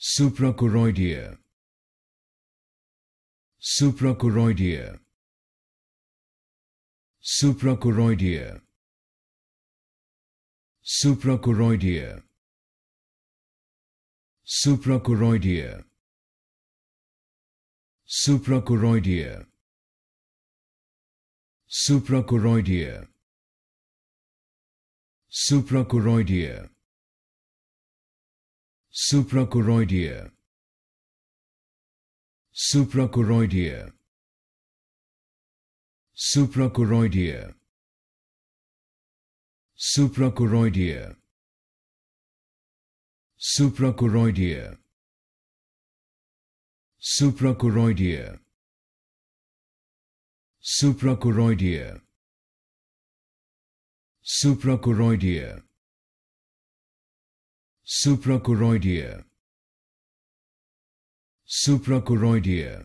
suprachoroidea suprachoroidea suprachoroidea suprachoroidea suprachoroidea suprachoroidea suprachoroidea suprachoroidea suprachoroidea suprachoroidea suprachoroidea suprachoroidea suprachoroidea suprachoroidea suprachoroidea suprachoroidea suprachoroidea